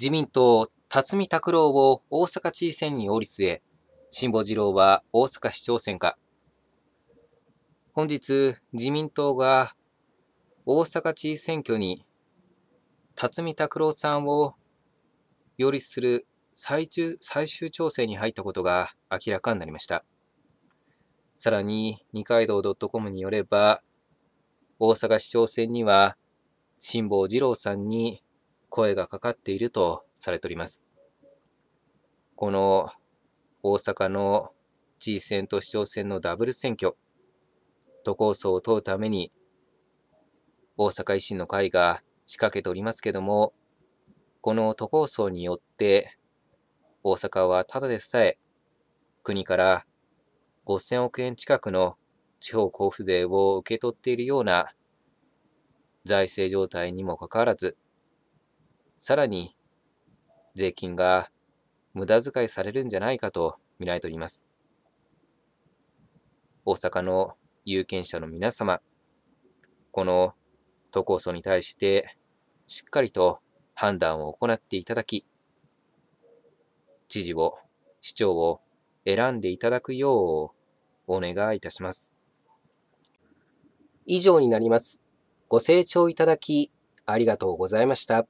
自民党、辰巳拓郎を大阪知事選に擁立へ、辛坊治郎は大阪市長選か。本日、自民党が大阪知事選挙に辰巳拓郎さんを擁立する最終最終調整に入ったことが明らかになりました。さらに、二階堂 .com によれば、大阪市長選には辛坊治郎さんに声がかかっているとされております。この大阪の知事選と市長選のダブル選挙、都構想を問うために、大阪維新の会が仕掛けておりますけども、この都構想によって、大阪はただでさえ、国から5000億円近くの地方交付税を受け取っているような財政状態にもかかわらず、さらに税金が無駄遣いされるんじゃないかと見られております。大阪の有権者の皆様、この都構想に対してしっかりと判断を行っていただき、知事を、市長を選んでいただくようお願いいたします。以上になります。ご清聴いただきありがとうございました。